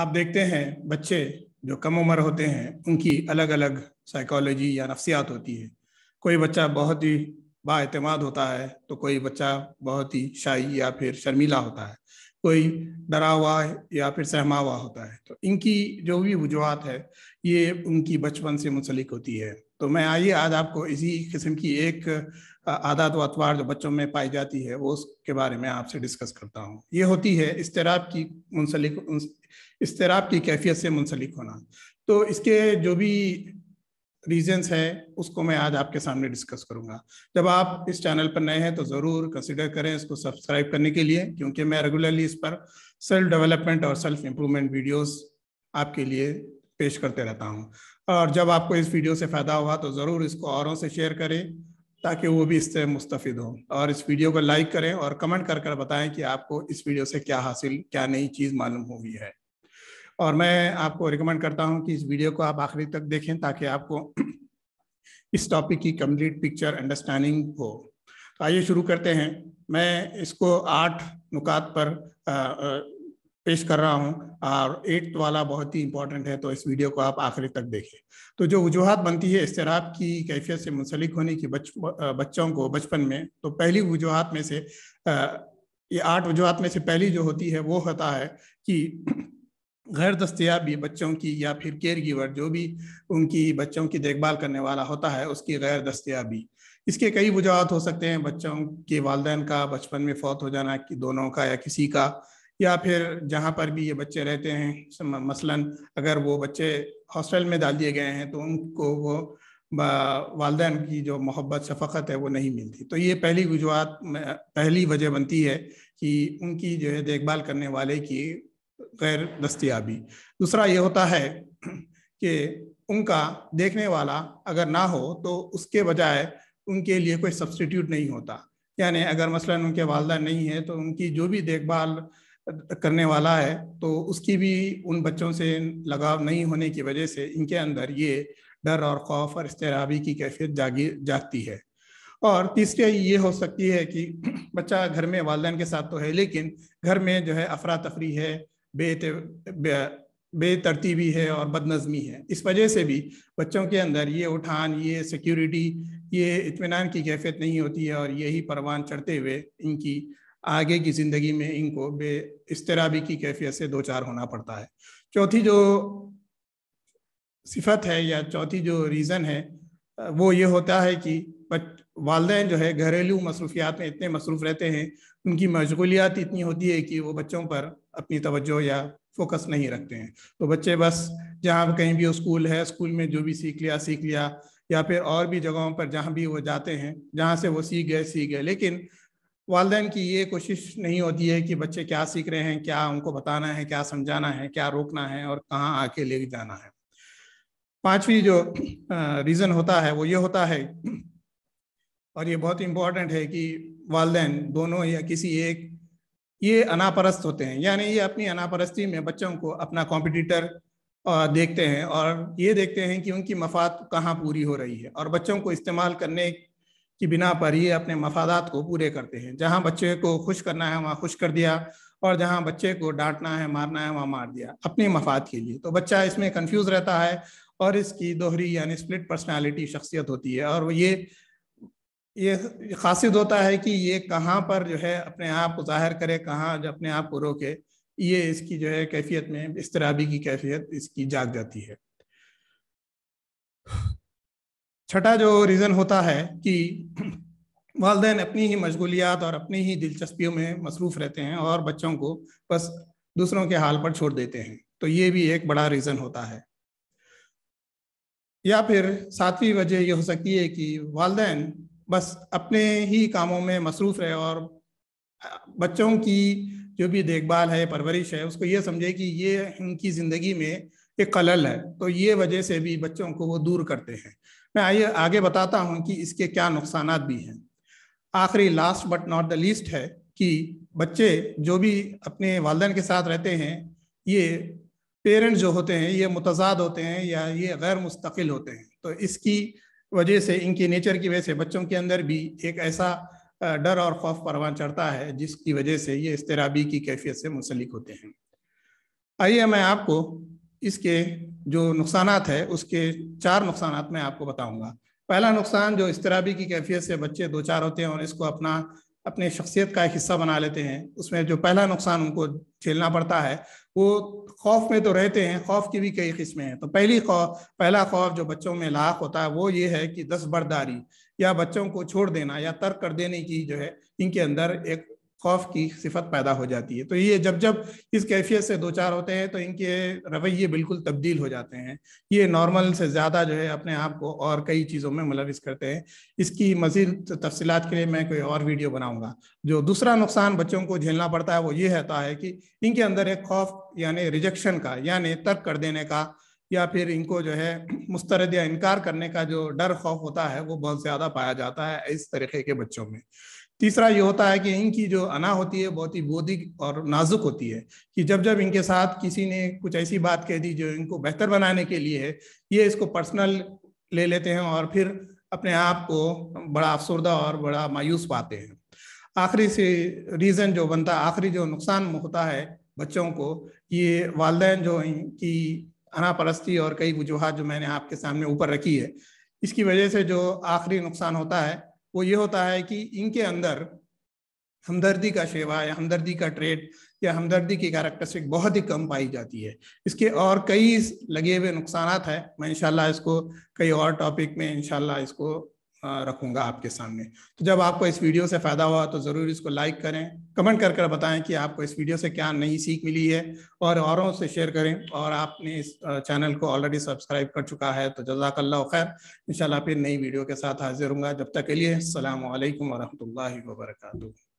आप देखते हैं बच्चे जो कम उम्र होते हैं उनकी अलग अलग साइकोलॉजी या नफ्सियात होती है कोई बच्चा बहुत ही बातमाद होता है तो कोई बच्चा बहुत ही शाही या फिर शर्मीला होता है कोई डरा हुआ या फिर सहमा हुआ होता है तो इनकी जो भी वजूहत है ये उनकी बचपन से मुंसलिक होती है तो मैं आइए आज आपको इसी किस्म की एक आदत व अतवार जो बच्चों में पाई जाती है वो उसके बारे में आपसे डिस्कस करता हूँ ये होती है इसतराब की मुंसलिक इसतराब की कैफियत से मुंसलिक होना तो इसके जो भी रीजंस है उसको मैं आज आपके सामने डिस्कस करूंगा जब आप इस चैनल पर नए हैं तो ज़रूर कंसिडर करें इसको सब्सक्राइब करने के लिए क्योंकि मैं रेगुलरली इस पर सेल्फ डेवलपमेंट और सेल्फ इम्प्रूवमेंट वीडियोस आपके लिए पेश करते रहता हूं और जब आपको इस वीडियो से फ़ायदा हुआ तो ज़रूर इसको औरों से शेयर करें ताकि वो भी इससे मुस्तफ़ हों और इस वीडियो को लाइक करें और कमेंट कर कर बताएं कि आपको इस वीडियो से क्या हासिल क्या नई चीज़ मालूम हुई है और मैं आपको रिकमेंड करता हूं कि इस वीडियो को आप आखिरी तक देखें ताकि आपको इस टॉपिक की कंप्लीट पिक्चर अंडरस्टैंडिंग हो तो आइए शुरू करते हैं मैं इसको आठ नुकात पर पेश कर रहा हूँ और एट वाला बहुत ही इंपॉर्टेंट है तो इस वीडियो को आप आखिर तक देखें तो जो वजूहत बनती है इसतराब की कैफियत से मुंसलिक होने की बच, बच्चों को बचपन में तो पहली वजूहत में से ये आठ वजूहत में से पहली जो होती है वो होता है कि गैर दस्तियाबी बच्चों की या फिर केयर गिवर जो भी उनकी बच्चों की देखभाल करने वाला होता है उसकी गैर दस्तियाबी इसके कई वजूहत हो सकते हैं बच्चों के वालदेन का बचपन में फौत हो जाना कि दोनों का या किसी का या फिर जहाँ पर भी ये बच्चे रहते हैं मसलन अगर वो बच्चे हॉस्टल में डाल दिए गए हैं तो उनको वो वालदे की जो मोहब्बत शफकत है वो नहीं मिलती तो ये पहली वजूहत पहली वजह बनती है कि उनकी जो है देखभाल करने वाले की गैर दस्तियाबी दूसरा ये होता है कि उनका देखने वाला अगर ना हो तो उसके बजाय उनके लिए कोई सब्सटीट्यूट नहीं होता यानी अगर मसलन उनके वालदा नहीं है तो उनकी जो भी देखभाल करने वाला है तो उसकी भी उन बच्चों से लगाव नहीं होने की वजह से इनके अंदर ये डर और खौफ और इसतराबी की कैफियत जागी जागती है और तीसरी ये हो सकती है कि बच्चा घर में वालदेन के साथ तो है लेकिन घर में जो है अफरा तफरी है बेत बे, बेतरतीबी है और बदनज़मी है इस वजह से भी बच्चों के अंदर ये उठान ये सिक्योरिटी ये इतमान की कैफियत नहीं होती है और यही परवान चढ़ते हुए इनकी आगे की ज़िंदगी में इनको बे इसराबी की कैफियत से दो चार होना पड़ता है चौथी जो सिफत है या चौथी जो रीज़न है वो ये होता है कि वालदे जो है घरेलू मसरूफियात में इतने मसरूफ़ रहते हैं उनकी मशगूलियात इतनी होती है कि वो बच्चों पर अपनी तवज्जो या फोकस नहीं रखते हैं तो बच्चे बस जहाँ कहीं भी स्कूल है स्कूल में जो भी सीख लिया सीख लिया या फिर और भी जगहों पर जहाँ भी वो जाते हैं जहाँ से वो सीख गए सीख गए लेकिन वालदे की ये कोशिश नहीं होती है कि बच्चे क्या सीख रहे हैं क्या उनको बताना है क्या समझाना है क्या रोकना है और कहाँ आके ले जाना है पांचवी जो रीज़न होता है वो ये होता है और ये बहुत इम्पॉर्टेंट है कि वालदेन दोनों या किसी एक ये अनापरस्त होते हैं यानी ये अपनी अनापरस्ती में बच्चों को अपना कॉम्पिटिटर देखते हैं और ये देखते हैं कि उनकी मफाद कहाँ पूरी हो रही है और बच्चों को इस्तेमाल करने की बिना पर ये अपने मफादात को पूरे करते हैं जहाँ बच्चे को खुश करना है वहाँ खुश कर दिया और जहाँ बच्चे को डांटना है मारना है वहाँ मार दिया अपने मफाद के लिए तो बच्चा इसमें कन्फ्यूज़ रहता है और इसकी दोहरी यानी स्प्लिट पर्सनालिटी शख्सियत होती है और ये ये खासियत होता है कि ये कहाँ पर जो है अपने आप को जाहिर करे कहाँ अपने आप को रोके ये इसकी जो है कैफियत में इस की कैफियत इसकी जाग जाती है छठा जो रीज़न होता है कि वालदे अपनी ही मशगोलियात और अपनी ही दिलचस्पियों में मसरूफ़ रहते हैं और बच्चों को बस दूसरों के हाल पर छोड़ देते हैं तो ये भी एक बड़ा रीज़न होता है या फिर सातवीं वजह यह हो सकती है कि वालदे बस अपने ही कामों में मसरूफ़ रहे और बच्चों की जो भी देखभाल है परवरिश है उसको ये समझे कि ये इनकी ज़िंदगी में एक कलल है तो ये वजह से भी बच्चों को वो दूर करते हैं मैं आइए आगे बताता हूँ कि इसके क्या नुकसान भी हैं आखिरी last but not the least है कि बच्चे जो भी अपने वालदेन के साथ रहते हैं ये पेरेंट्स जो होते हैं ये मुतजाद होते हैं या ये गैर मुस्तकिल होते हैं तो इसकी वजह से इनके नेचर की वजह से बच्चों के अंदर भी एक ऐसा डर और खौफ परवान चढ़ता है जिसकी वजह से ये इसतराबी की कैफियत से मुंसलिक होते हैं आइए मैं आपको इसके जो नुकसान है उसके चार नुकसान मैं आपको बताऊंगा पहला नुकसान जो इसतराबी की कैफियत से बच्चे दो चार होते हैं और इसको अपना अपने शख्सियत का एक हिस्सा बना लेते हैं उसमें जो पहला नुकसान उनको झेलना पड़ता है वो खौफ में तो रहते हैं खौफ की भी कई किस्में हैं तो पहली खौफ पहला खौफ जो बच्चों में लाख होता है वो ये है कि दस बर्दारी या बच्चों को छोड़ देना या तर्क कर देने की जो है इनके अंदर एक खौफ की सिफत पैदा हो जाती है तो ये जब जब इस कैफियत से दो चार होते हैं तो इनके रवैये बिल्कुल तब्दील हो जाते हैं ये नॉर्मल से ज़्यादा जो है अपने आप को और कई चीज़ों में मुलविस करते हैं इसकी मजीद तफसीत के लिए मैं कोई और वीडियो बनाऊँगा जो दूसरा नुकसान बच्चों को झेलना पड़ता है वो ये रहता है कि इनके अंदर एक खौफ यानी रिजेक्शन का यानी तर्क कर देने का या फिर इनको जो है मुस्तरद या इनकार करने का जो डर खौफ होता है वो बहुत ज़्यादा पाया जाता है इस तरीके के बच्चों में तीसरा ये होता है कि इनकी जो अना होती है बहुत ही बोधिक और नाजुक होती है कि जब जब इनके साथ किसी ने कुछ ऐसी बात कह दी जो इनको बेहतर बनाने के लिए है ये इसको पर्सनल ले लेते हैं और फिर अपने आप को बड़ा अफसरदा और बड़ा मायूस पाते हैं आखिरी से रीज़न जो बनता आखिरी जो नुकसान होता है बच्चों को ये वालदेन जो इनकी अनापरस्ती और कई वजूहत जो मैंने आपके सामने ऊपर रखी है इसकी वजह से जो आखिरी नुकसान होता है वो ये होता है कि इनके अंदर हमदर्दी का शेवा या हमदर्दी का ट्रेड या हमदर्दी की कैरेक्टरिस्टिक बहुत ही कम पाई जाती है इसके और कई लगे हुए नुकसान हैं मैं इनशाला इसको कई और टॉपिक में इनशाला इसको रखूंगा आपके सामने तो जब आपको इस वीडियो से फ़ायदा हुआ तो ज़रूर इसको लाइक करें कमेंट कर कर बताएं कि आपको इस वीडियो से क्या नई सीख मिली है और औरों से शेयर करें और आपने इस चैनल को ऑलरेडी सब्सक्राइब कर चुका है तो जजाकल्ला खैर इंशाल्लाह फिर नई वीडियो के साथ हाजिर हूँ जब तक के लिए अल्लाम वरहमल वर्का